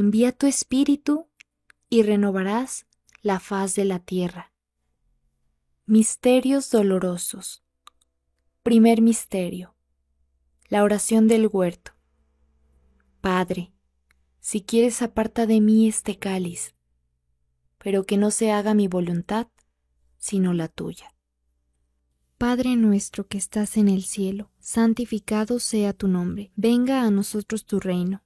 envía tu espíritu y renovarás la faz de la tierra. Misterios dolorosos. Primer misterio. La oración del huerto. Padre, si quieres aparta de mí este cáliz, pero que no se haga mi voluntad, sino la tuya. Padre nuestro que estás en el cielo, santificado sea tu nombre, venga a nosotros tu reino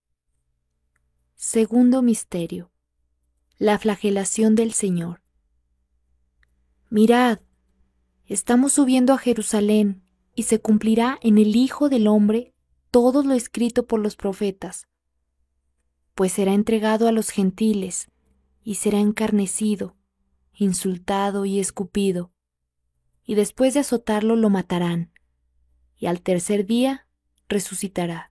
Segundo misterio. La flagelación del Señor. Mirad, estamos subiendo a Jerusalén, y se cumplirá en el Hijo del Hombre todo lo escrito por los profetas, pues será entregado a los gentiles, y será encarnecido, insultado y escupido, y después de azotarlo lo matarán, y al tercer día resucitará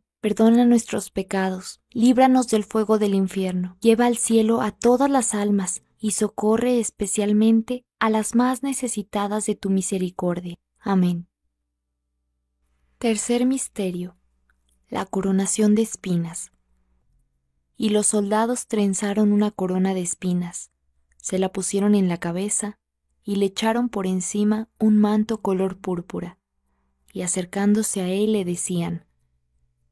Perdona nuestros pecados, líbranos del fuego del infierno, lleva al cielo a todas las almas y socorre especialmente a las más necesitadas de tu misericordia. Amén. Tercer misterio. La coronación de espinas. Y los soldados trenzaron una corona de espinas, se la pusieron en la cabeza y le echaron por encima un manto color púrpura. Y acercándose a él le decían,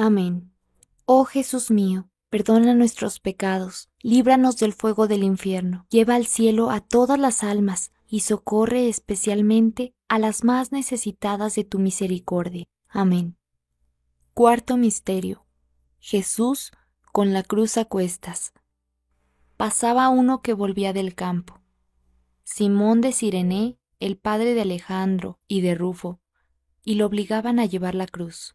Amén. Oh Jesús mío, perdona nuestros pecados, líbranos del fuego del infierno, lleva al cielo a todas las almas y socorre especialmente a las más necesitadas de tu misericordia. Amén. Cuarto Misterio. Jesús con la cruz a cuestas. Pasaba uno que volvía del campo. Simón de Cirene, el padre de Alejandro y de Rufo, y lo obligaban a llevar la cruz.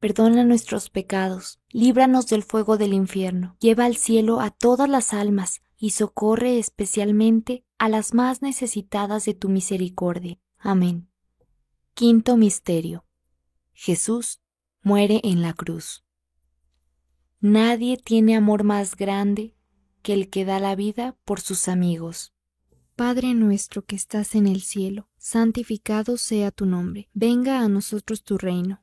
perdona nuestros pecados, líbranos del fuego del infierno, lleva al cielo a todas las almas y socorre especialmente a las más necesitadas de tu misericordia. Amén. Quinto Misterio. Jesús muere en la cruz. Nadie tiene amor más grande que el que da la vida por sus amigos. Padre nuestro que estás en el cielo, santificado sea tu nombre, venga a nosotros tu reino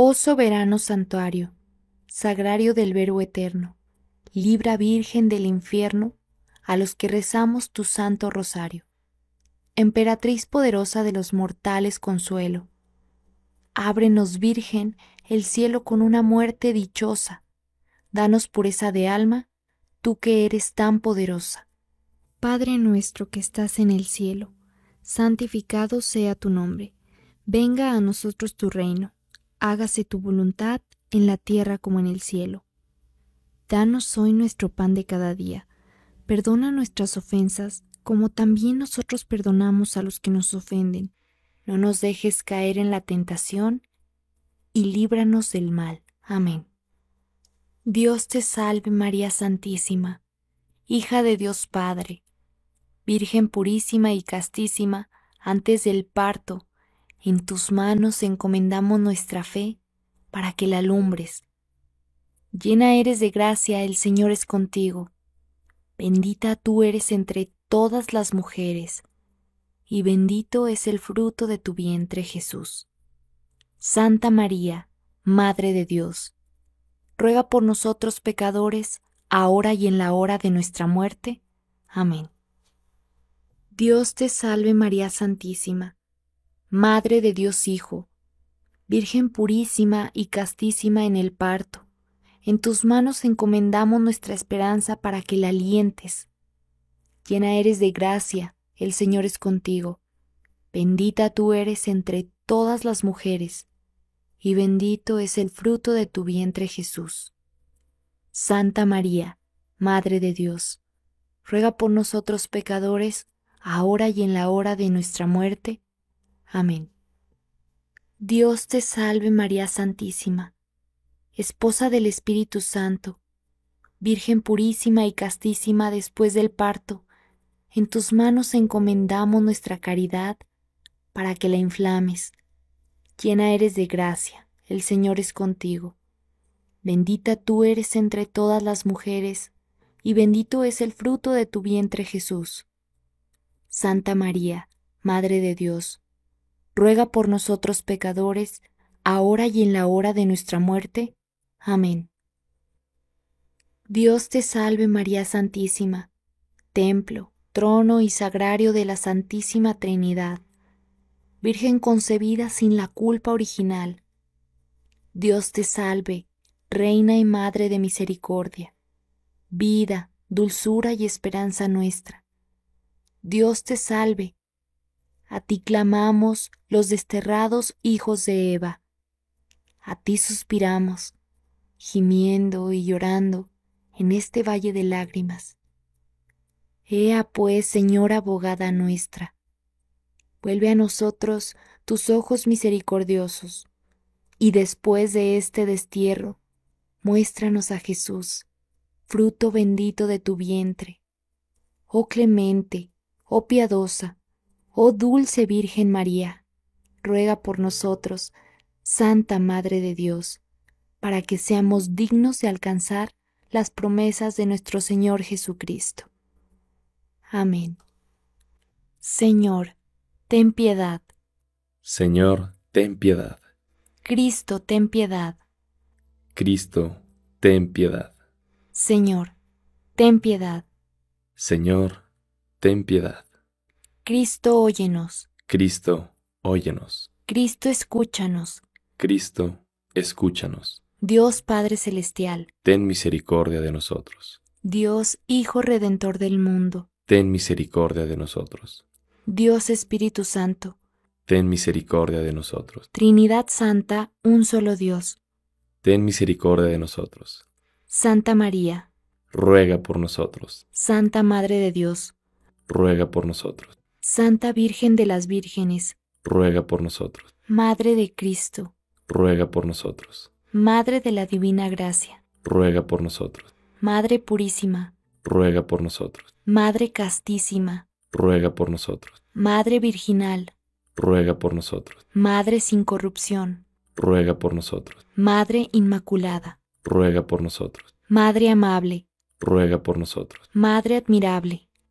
Oh soberano santuario, sagrario del Verbo Eterno, libra Virgen del infierno a los que rezamos tu santo rosario. Emperatriz poderosa de los mortales consuelo, ábrenos Virgen el cielo con una muerte dichosa, danos pureza de alma, tú que eres tan poderosa. Padre nuestro que estás en el cielo, santificado sea tu nombre, venga a nosotros tu reino hágase tu voluntad en la tierra como en el cielo. Danos hoy nuestro pan de cada día. Perdona nuestras ofensas, como también nosotros perdonamos a los que nos ofenden. No nos dejes caer en la tentación, y líbranos del mal. Amén. Dios te salve María Santísima, hija de Dios Padre, Virgen purísima y castísima, antes del parto, en tus manos encomendamos nuestra fe para que la alumbres. Llena eres de gracia, el Señor es contigo. Bendita tú eres entre todas las mujeres, y bendito es el fruto de tu vientre Jesús. Santa María, Madre de Dios, ruega por nosotros pecadores, ahora y en la hora de nuestra muerte. Amén. Dios te salve María Santísima Madre de Dios Hijo, Virgen purísima y castísima en el parto, en tus manos encomendamos nuestra esperanza para que la alientes. Llena eres de gracia, el Señor es contigo. Bendita tú eres entre todas las mujeres, y bendito es el fruto de tu vientre Jesús. Santa María, Madre de Dios, ruega por nosotros pecadores, ahora y en la hora de nuestra muerte. Amén. Dios te salve María Santísima, Esposa del Espíritu Santo, Virgen purísima y castísima después del parto, en tus manos encomendamos nuestra caridad para que la inflames. Llena eres de gracia, el Señor es contigo. Bendita tú eres entre todas las mujeres, y bendito es el fruto de tu vientre Jesús. Santa María, Madre de Dios, ruega por nosotros pecadores, ahora y en la hora de nuestra muerte. Amén. Dios te salve María Santísima, templo, trono y sagrario de la Santísima Trinidad, Virgen concebida sin la culpa original. Dios te salve, Reina y Madre de Misericordia, vida, dulzura y esperanza nuestra. Dios te salve, a ti clamamos los desterrados hijos de Eva. A ti suspiramos, gimiendo y llorando en este valle de lágrimas. Ea pues, Señora abogada nuestra, vuelve a nosotros tus ojos misericordiosos, y después de este destierro, muéstranos a Jesús, fruto bendito de tu vientre. Oh clemente, oh piadosa, Oh dulce Virgen María, ruega por nosotros, Santa Madre de Dios, para que seamos dignos de alcanzar las promesas de nuestro Señor Jesucristo. Amén. Señor, ten piedad. Señor, ten piedad. Cristo, ten piedad. Cristo, ten piedad. Señor, ten piedad. Señor, ten piedad. Cristo, óyenos. Cristo, óyenos. Cristo, escúchanos. Cristo, escúchanos. Dios Padre Celestial, ten misericordia de nosotros. Dios Hijo Redentor del mundo, ten misericordia de nosotros. Dios Espíritu Santo, ten misericordia de nosotros. Trinidad Santa, un solo Dios, ten misericordia de nosotros. Santa María, ruega por nosotros. Santa Madre de Dios, ruega por nosotros. Santa Virgen de las Vírgenes, ruega por nosotros. Madre de Cristo, ruega por nosotros. Madre de la Divina Gracia, ruega por nosotros. Madre Purísima, ruega por nosotros. Madre Castísima, ruega por nosotros. Madre Virginal, ruega por nosotros. Madre sin corrupción, ruega por nosotros. Madre Inmaculada, ruega por nosotros. Madre amable, ruega por nosotros. Madre admirable,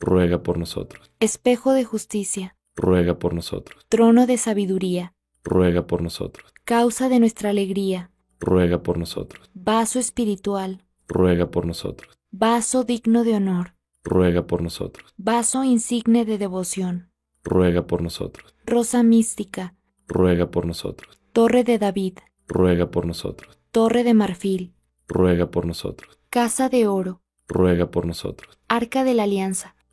ruega por nosotros. Espejo de justicia, ruega por nosotros. Trono de sabiduría, ruega por nosotros. Causa de nuestra alegría, ruega por nosotros. Vaso espiritual, ruega por nosotros. Vaso digno de honor, ruega por nosotros. Vaso insigne de devoción, ruega por nosotros. Rosa mística, ruega por nosotros. Torre de David, ruega por nosotros. Torre de marfil, ruega por nosotros. Casa de oro, ruega por nosotros. Arca de la Alianza,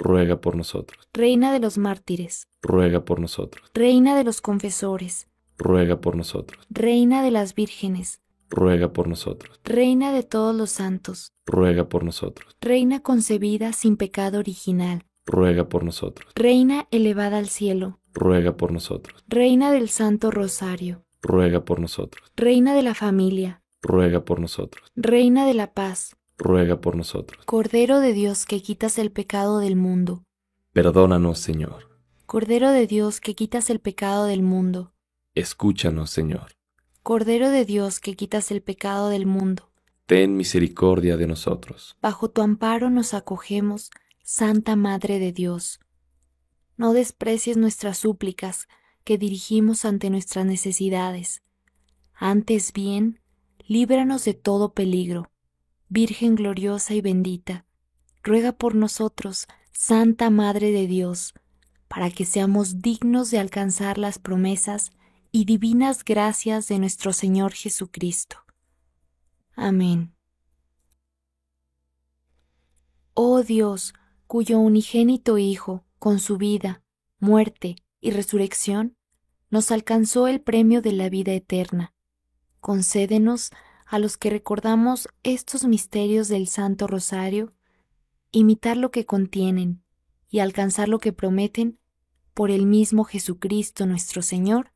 ruega por nosotros. Reina de los mártires, ruega por nosotros. Reina de los confesores, ruega por nosotros. Reina de las vírgenes, ruega por nosotros. Reina de todos los santos, ruega por nosotros. Reina concebida sin pecado original, ruega por nosotros. Reina elevada al cielo, ruega por nosotros. Reina del Santo Rosario, ruega por nosotros. Reina de la familia, ruega por nosotros. Reina de la paz, ruega por nosotros. Cordero de Dios que quitas el pecado del mundo. Perdónanos, Señor. Cordero de Dios que quitas el pecado del mundo. Escúchanos, Señor. Cordero de Dios que quitas el pecado del mundo. Ten misericordia de nosotros. Bajo tu amparo nos acogemos, Santa Madre de Dios. No desprecies nuestras súplicas que dirigimos ante nuestras necesidades. Antes bien, líbranos de todo peligro Virgen gloriosa y bendita, ruega por nosotros, Santa Madre de Dios, para que seamos dignos de alcanzar las promesas y divinas gracias de nuestro Señor Jesucristo. Amén. Oh Dios, cuyo unigénito Hijo, con su vida, muerte y resurrección, nos alcanzó el premio de la vida eterna. Concédenos a los que recordamos estos misterios del Santo Rosario, imitar lo que contienen y alcanzar lo que prometen por el mismo Jesucristo nuestro Señor.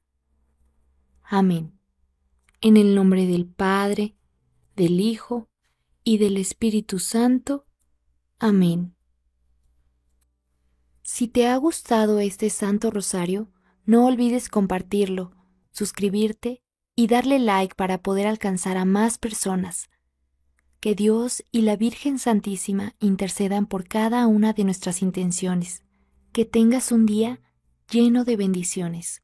Amén. En el nombre del Padre, del Hijo y del Espíritu Santo. Amén. Si te ha gustado este Santo Rosario, no olvides compartirlo, suscribirte y darle like para poder alcanzar a más personas. Que Dios y la Virgen Santísima intercedan por cada una de nuestras intenciones. Que tengas un día lleno de bendiciones.